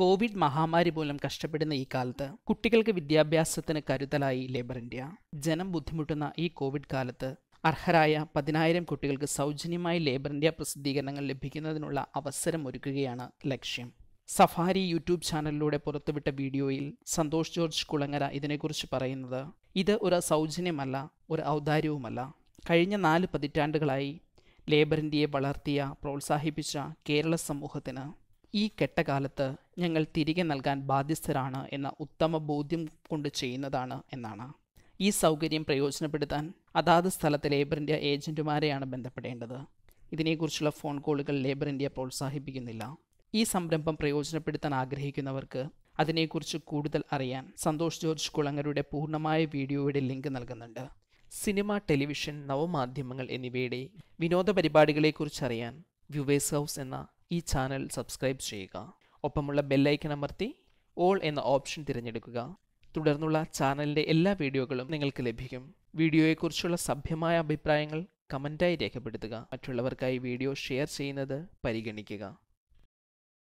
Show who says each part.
Speaker 1: Covid മഹാമാരി മൂലം കഷ്ടപ്പെടുന്ന ഈ കാലത്ത് കുട്ടികൾക്ക് വിദ്യാഭ്യാസത്തിന് കരുതലായി ലേബർ ഇന്ത്യ ജനം ബുദ്ധിമുട്ടുന്ന ഈ കോവിഡ് കാലത്ത് അർഹരായ പതിനായിരം കുട്ടികൾക്ക് സൗജന്യമായി ലേബർ ഇന്ത്യ പ്രസിദ്ധീകരണങ്ങൾ ലഭിക്കുന്നതിനുള്ള അവസരം ഒരുക്കുകയാണ് ലക്ഷ്യം സഫാരി യൂട്യൂബ് ചാനലിലൂടെ പുറത്തുവിട്ട വീഡിയോയിൽ സന്തോഷ് ജോർജ് കുളങ്ങര ഇതിനെക്കുറിച്ച് പറയുന്നത് ഇത് ഒരു സൗജന്യമല്ല ഒരു ഔദാര്യവുമല്ല കഴിഞ്ഞ നാല് പതിറ്റാണ്ടുകളായി ലേബർ ഇന്ത്യയെ വളർത്തിയ പ്രോത്സാഹിപ്പിച്ച കേരള സമൂഹത്തിന് ഈ കെട്ടകാലത്ത് ഞങ്ങൾ തിരികെ നൽകാൻ ബാധ്യസ്ഥരാണ് എന്ന ഉത്തമ ബോധ്യം കൊണ്ട് ചെയ്യുന്നതാണ് എന്നാണ് ഈ സൗകര്യം പ്രയോജനപ്പെടുത്താൻ അതാത് സ്ഥലത്ത് ലേബർ ഇന്ത്യ ഏജൻറ്റുമാരെയാണ് ബന്ധപ്പെടേണ്ടത് ഇതിനെക്കുറിച്ചുള്ള ഫോൺ കോളുകൾ ലേബർ ഇന്ത്യ പ്രോത്സാഹിപ്പിക്കുന്നില്ല ഈ സംരംഭം പ്രയോജനപ്പെടുത്താൻ ആഗ്രഹിക്കുന്നവർക്ക് അതിനെക്കുറിച്ച് കൂടുതൽ അറിയാൻ സന്തോഷ് ജോർജ് കുളങ്ങരുടെ പൂർണ്ണമായ വീഡിയോയുടെ ലിങ്ക് നൽകുന്നുണ്ട് സിനിമ ടെലിവിഷൻ നവമാധ്യമങ്ങൾ എന്നിവയുടെ വിനോദ പരിപാടികളെക്കുറിച്ചറിയാൻ വ്യൂവേഴ്സ് ഹൗസ് എന്ന ഈ ചാനൽ സബ്സ്ക്രൈബ് ചെയ്യുക ഒപ്പമുള്ള ബെല്ലൈക്കൺ അമർത്തി ഓൾ എന്ന ഓപ്ഷൻ തിരഞ്ഞെടുക്കുക തുടർന്നുള്ള ചാനലിൻ്റെ എല്ലാ വീഡിയോകളും നിങ്ങൾക്ക് ലഭിക്കും വീഡിയോയെക്കുറിച്ചുള്ള സഭ്യമായ അഭിപ്രായങ്ങൾ കമൻറ്റായി രേഖപ്പെടുത്തുക മറ്റുള്ളവർക്കായി വീഡിയോ ഷെയർ ചെയ്യുന്നത് പരിഗണിക്കുക